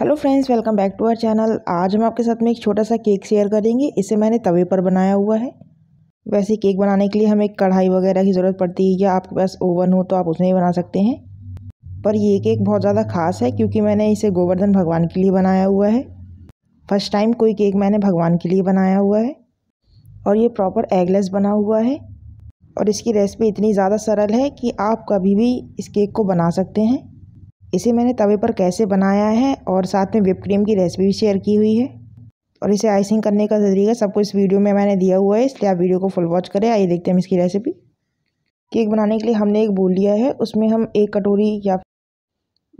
hello friends welcome back to our channel आज हम आपके साथ में एक छोटा सा केक शेयर करेंगे इसे मैंने तवे पर बनाया हुआ है वैसे केक बनाने के लिए हमें कढ़ाई वगैरह की ज़रूरत पड़ती है या आपके पास ओवन हो तो आप उसमें ही बना सकते हैं पर ये केक बहुत ज़्यादा खास है क्योंकि मैंने इसे गोवर्धन भगवान के लिए बनाया हुआ है फर्स्ट टाइम कोई केक मैंने भगवान के लिए बनाया हुआ है और ये प्रॉपर एगलेस बना हुआ है और इसकी रेसिपी इतनी ज़्यादा सरल है कि आप कभी भी इस केक को बना सकते हैं इसे मैंने तवे पर कैसे बनाया है और साथ में विप क्रीम की रेसिपी भी शेयर की हुई है और इसे आइसिंग करने का तरीका सब कुछ इस वीडियो में मैंने दिया हुआ है इसलिए आप वीडियो को फुल वॉच करें आइए देखते हैं इसकी रेसिपी केक बनाने के लिए हमने एक बोल लिया है उसमें हम एक कटोरी या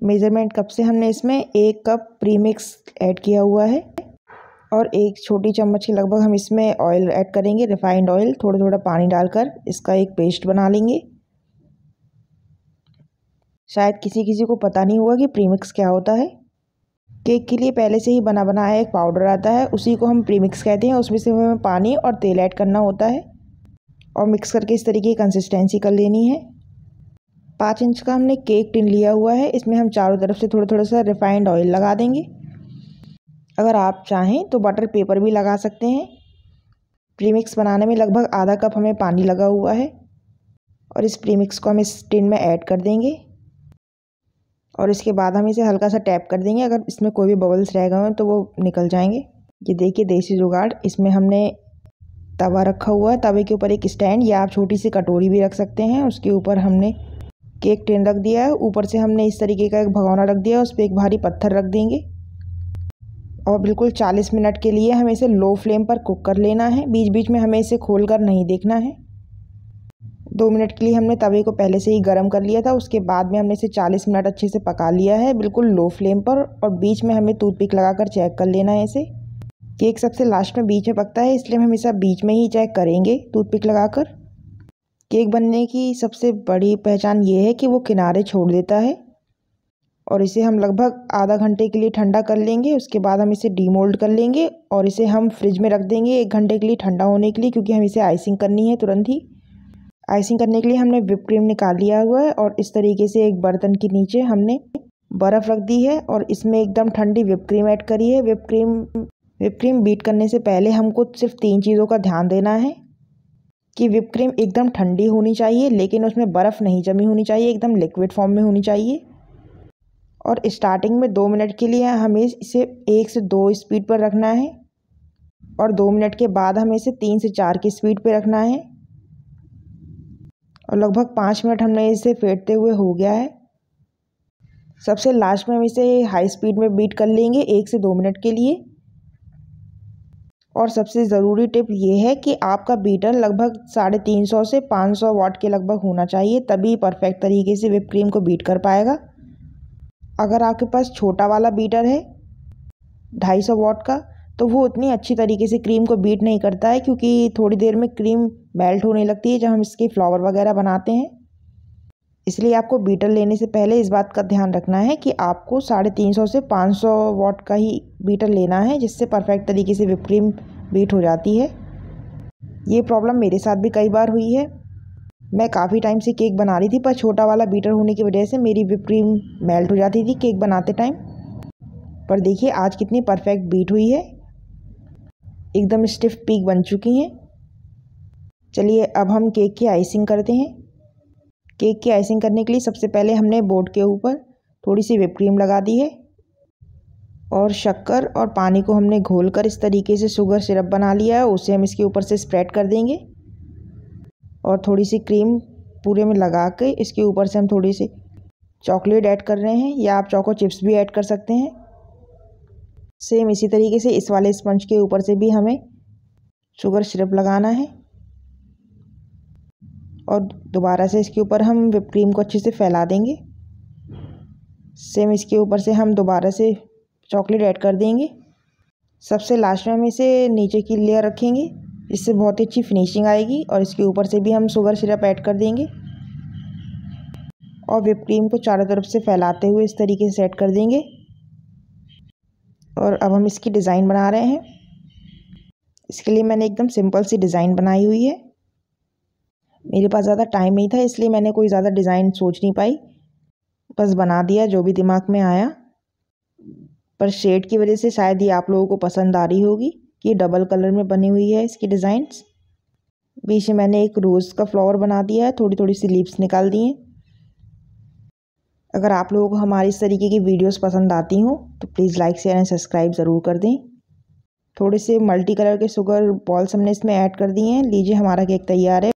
मेज़रमेंट कप से हमने इसमें एक कप प्रीमिक्स ऐड किया हुआ है और एक छोटी चम्मच के लगभग हम इसमें ऑयल ऐड करेंगे रिफाइंड ऑयल थोड़ा थोड़ा पानी डालकर इसका एक पेस्ट बना लेंगे शायद किसी किसी को पता नहीं होगा कि प्रीमिक्स क्या होता है केक के लिए पहले से ही बना बनाया एक पाउडर आता है उसी को हम प्रीमिक्स कहते हैं उसमें से हमें पानी और तेल ऐड करना होता है और मिक्स करके इस तरीके की कंसिस्टेंसी कर लेनी है पाँच इंच का हमने केक टिन लिया हुआ है इसमें हम चारों तरफ से थोड़ा थोड़ा सा रिफाइंड ऑयल लगा देंगे अगर आप चाहें तो बटर पेपर भी लगा सकते हैं प्रीमिक्स बनाने में लगभग आधा कप हमें पानी लगा हुआ है और इस प्रीमिक्स को हम इस टिन में ऐड कर देंगे और इसके बाद हम इसे हल्का सा टैप कर देंगे अगर इसमें कोई भी बबल्स रह गए हों तो वो निकल जाएंगे ये देखिए देसी जुगाड़ इसमें हमने तवा रखा हुआ है तवे के ऊपर एक स्टैंड या आप छोटी सी कटोरी भी रख सकते हैं उसके ऊपर हमने केक टिन रख दिया है ऊपर से हमने इस तरीके का एक भगौना रख दिया है उस पर एक भारी पत्थर रख देंगे और बिल्कुल 40 मिनट के लिए हमें इसे लो फ्लेम पर कुक कर लेना है बीच बीच में हमें इसे खोल कर नहीं देखना है दो मिनट के लिए हमने तवे को पहले से ही गर्म कर लिया था उसके बाद में हमने इसे 40 मिनट अच्छे से पका लिया है बिल्कुल लो फ्लेम पर और बीच में हमें टूथपिक लगाकर चेक कर लेना है इसे केक सबसे लास्ट में बीच में पकता है इसलिए हम हमेशा बीच में ही चेक करेंगे टूथपिक लगाकर केक बनने की सबसे बड़ी पहचान ये है कि वो किनारे छोड़ देता है और इसे हम लगभग आधा घंटे के लिए ठंडा कर लेंगे उसके बाद हम इसे डीमोल्ड कर लेंगे और इसे हम फ्रिज में रख देंगे एक घंटे के लिए ठंडा होने के लिए क्योंकि हम इसे आइसिंग करनी है तुरंत ही आइसिंग करने के लिए हमने विप क्रीम निकाल लिया हुआ है और इस तरीके से एक बर्तन के नीचे हमने बर्फ़ रख दी है और इसमें एकदम ठंडी विप क्रीम ऐड करी है whip cream whip cream beat करने से पहले हमको सिर्फ तीन चीज़ों का ध्यान देना है कि विप क्रीम एकदम ठंडी होनी चाहिए लेकिन उसमें बर्फ़ नहीं जमी होनी चाहिए एकदम लिक्विड फॉर्म में होनी चाहिए और स्टार्टिंग में दो मिनट के लिए हमें इसे एक से दो स्पीड पर रखना है और दो मिनट के बाद हमें इसे तीन से चार की स्पीड पर रखना है और लगभग पाँच मिनट हमने इसे फेंटते हुए हो गया है सबसे लास्ट में हम इसे हाई स्पीड में बीट कर लेंगे एक से दो मिनट के लिए और सबसे ज़रूरी टिप ये है कि आपका बीटर लगभग साढ़े तीन सौ से पाँच सौ वाट के लगभग होना चाहिए तभी परफेक्ट तरीके से विप क्रीम को बीट कर पाएगा अगर आपके पास छोटा वाला बीटर है ढाई सौ वाट का तो वो उतनी अच्छी तरीके से क्रीम को बीट नहीं करता है क्योंकि थोड़ी देर में क्रीम मेल्ट होने लगती है जब हम इसके फ्लावर वगैरह बनाते हैं इसलिए आपको बीटर लेने से पहले इस बात का ध्यान रखना है कि आपको साढ़े तीन सौ से पाँच सौ वॉट का ही बीटर लेना है जिससे परफेक्ट तरीके से विप क्रीम बीट हो जाती है ये प्रॉब्लम मेरे साथ भी कई बार हुई है मैं काफ़ी टाइम से केक बना रही थी पर छोटा वाला बीटर होने की वजह से मेरी विप क्रीम मेल्ट हो जाती थी केक बनाते टाइम पर देखिए आज कितनी परफेक्ट बीट हुई है एकदम स्टिफ पीक बन चुकी हैं चलिए अब हम केक की आइसिंग करते हैं केक की आइसिंग करने के लिए सबसे पहले हमने बोर्ड के ऊपर थोड़ी सी विप क्रीम लगा दी है और शक्कर और पानी को हमने घोल कर इस तरीके से शुगर सिरप बना लिया है उसे हम इसके ऊपर से स्प्रेड कर देंगे और थोड़ी सी क्रीम पूरे में लगा के इसके ऊपर से हम थोड़ी सी चॉकलेट ऐड कर रहे हैं या आप चॉको चिप्स भी ऐड कर सकते हैं सेम इसी तरीके से इस वाले स्पंज के ऊपर से भी हमें शुगर सिरप लगाना है और दोबारा से इसके ऊपर हम विप क्रीम को अच्छे से फैला देंगे सेम इसके ऊपर से हम दोबारा से चॉकलेट ऐड कर देंगे सबसे लास्ट में हम इसे नीचे की लेयर रखेंगे इससे बहुत ही अच्छी फिनिशिंग आएगी और इसके ऊपर से भी हम शुगर सिरप ऐड कर देंगे और विप क्रीम को चारों तरफ से फैलाते हुए इस तरीके से सेट कर देंगे और अब हम इसकी डिज़ाइन बना रहे हैं इसके लिए मैंने एकदम सिंपल सी डिज़ाइन बनाई हुई है मेरे पास ज़्यादा टाइम नहीं था इसलिए मैंने कोई ज़्यादा डिज़ाइन सोच नहीं पाई बस बना दिया जो भी दिमाग में आया पर शेड की वजह से शायद ये आप लोगों को पसंद आ रही होगी कि डबल कलर में बनी हुई है इसकी डिज़ाइंस बीच में मैंने एक रोज़ का फ्लावर बना दिया है थोड़ी थोड़ी सी लीव्स निकाल दी हैं अगर आप लोगों को हमारी इस तरीके की वीडियोस पसंद आती हो तो please like share and subscribe ज़रूर कर दें थोड़े से मल्टी कलर के शुगर बॉल्स हमने इसमें ऐड कर दिए हैं लीजिए हमारा केक तैयार है